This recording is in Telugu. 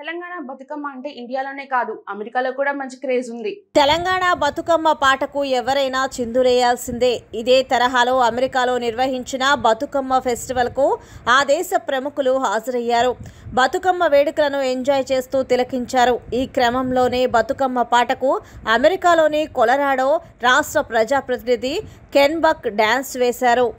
తెలంగాణ బతుకమ్మ అంటే ఇండియాలోనే కాదు అమెరికాలో కూడా మంచి క్రేజ్ ఉంది తెలంగాణ బతుకమ్మ పాటకు ఎవరైనా చిందులేయాల్సిందే ఇదే తరహాలో అమెరికాలో నిర్వహించిన బతుకమ్మ ఫెస్టివల్ కు ఆ దేశ ప్రముఖులు హాజరయ్యారు బతుకమ్మ వేడుకలను ఎంజాయ్ చేస్తూ తిలకించారు ఈ క్రమంలోనే బతుకమ్మ పాటకు అమెరికాలోని కొలరాడో రాష్ట్ర ప్రజాప్రతినిధి కెన్బక్ డ్యాన్స్ వేశారు